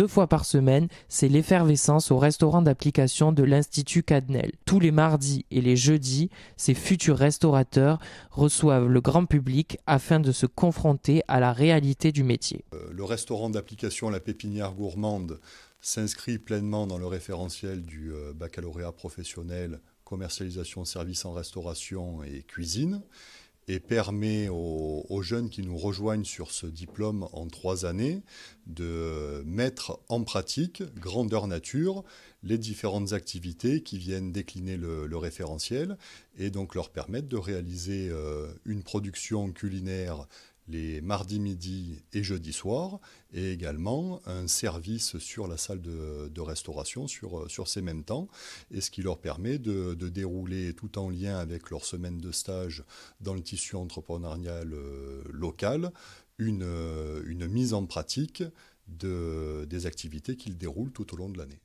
deux fois par semaine, c'est l'effervescence au restaurant d'application de l'Institut Cadnel. Tous les mardis et les jeudis, ces futurs restaurateurs reçoivent le grand public afin de se confronter à la réalité du métier. Euh, le restaurant d'application La Pépinière Gourmande s'inscrit pleinement dans le référentiel du euh, baccalauréat professionnel commercialisation, services en restauration et cuisine et permet aux, jeunes qui nous rejoignent sur ce diplôme en trois années de mettre en pratique, grandeur nature, les différentes activités qui viennent décliner le référentiel et donc leur permettre de réaliser euh, une production culinaire les mardis midi et jeudi soir, et également un service sur la salle de, restauration sur, euh, sur ces mêmes temps, et ce qui leur permet de, dérouler tout en lien avec leur semaine de stage dans le tissu entrepreneurial euh, local, une, euh, une mise en pratique de, des activités qu'ils déroulent tout au long de l'année.